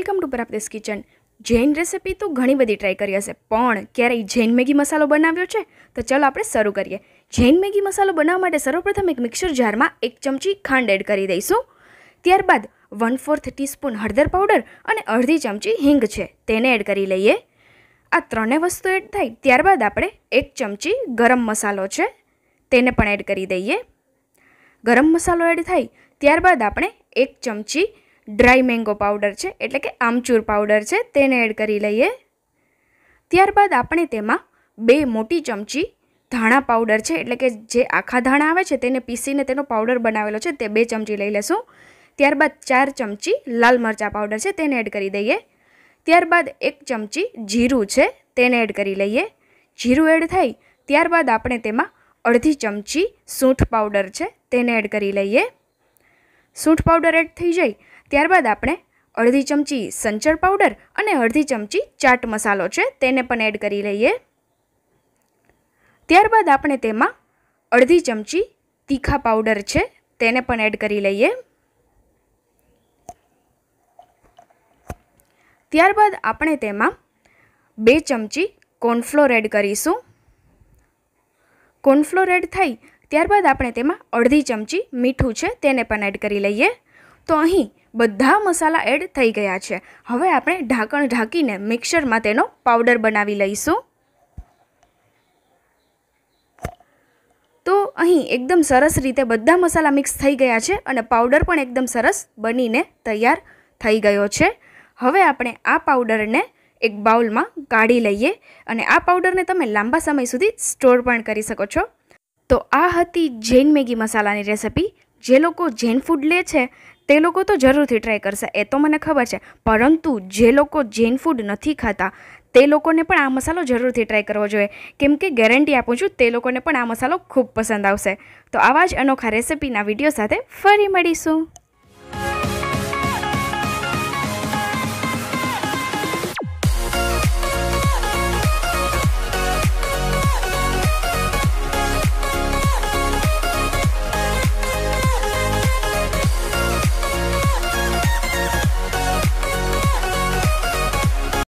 welcome to બરાબદેશ kitchen Jain recipe તો ઘણી બધી ટ્રાય કરી હશે પણ ક્યારેય જૈન મેગી મસાલો બનાવ્યો છે તો ચાલો આપણે શરૂ કરીએ જૈન મેગી મસાલો બનાવવા માટે સર્વપ્રથમ એક મિક્સર જારમાં એક ચમચી ખાંડ એડ કરી દઈશું ત્યારબાદ વન ફોર્થ ટીસ્પૂન હળદર પાવડર અને અડધી ચમચી હિંગ છે તેને એડ કરી લઈએ આ ત્રણેય વસ્તુ એડ થાય ત્યારબાદ આપણે એક ચમચી ગરમ મસાલો છે તેને પણ એડ કરી દઈએ ગરમ મસાલો એડ થાય ત્યારબાદ આપણે એક ચમચી ડ્રાય મેંગો પાવડર છે એટલે કે આમચૂર પાવડર છે તેને એડ કરી લઈએ ત્યારબાદ આપણે તેમાં બે મોટી ચમચી ધાણા પાવડર છે એટલે કે જે આખા ધાણા આવે છે તેને પીસીને તેનો પાવડર બનાવેલો છે તે બે ચમચી લઈ લેશું ત્યારબાદ ચાર ચમચી લાલ મરચાં પાવડર છે તેને એડ કરી દઈએ ત્યારબાદ એક ચમચી જીરું છે તેને એડ કરી લઈએ જીરું એડ થાય ત્યારબાદ આપણે તેમાં અડધી ચમચી સૂંઠ પાવડર છે તેને એડ કરી લઈએ સૂંઠ પાવડર એડ થઈ જાય ત્યારબાદ આપણે અડધી ચમચી સંચર પાવડર અને અડધી ચમચી ચાટ મસાલો છે તેને પણ એડ કરી લઈએ ત્યારબાદ આપણે તેમાં અડધી ચમચી તીખા પાવડર છે તેને પણ એડ કરી લઈએ ત્યારબાદ આપણે તેમાં બે ચમચી કોર્નફ્લોર એડ કરીશું કોર્નફ્લોર એડ થઈ ત્યારબાદ આપણે તેમાં અડધી ચમચી મીઠું છે તેને પણ એડ કરી લઈએ તો અહીં બધા મસાલા એડ થઈ ગયા છે હવે આપણે ઢાંકણ ઢાંકીને મિક્સરમાં તેનો પાવડર બનાવી લઈશું તો અહીં એકદમ સરસ રીતે બધા મસાલા મિક્સ થઈ ગયા છે અને પાવડર પણ એકદમ સરસ બનીને તૈયાર થઈ ગયો છે હવે આપણે આ પાવડરને એક બાઉલમાં કાઢી લઈએ અને આ પાવડરને તમે લાંબા સમય સુધી સ્ટોર પણ કરી શકો છો તો આ હતી જૈન મેગી મસાલાની રેસિપી જે લોકો જૈન ફૂડ લે છે તે લોકો તો જરૂરથી ટ્રાય કરશે એ તો મને ખબર છે પરંતુ જે લોકો જૈન ફૂડ નથી ખાતા તે લોકોને પણ આ મસાલો જરૂરથી ટ્રાય કરવો જોઈએ કેમ કે ગેરંટી આપું છું તે લોકોને પણ આ મસાલો ખૂબ પસંદ આવશે તો આવા જ અનોખા રેસિપીના વિડીયો સાથે ફરી મળીશું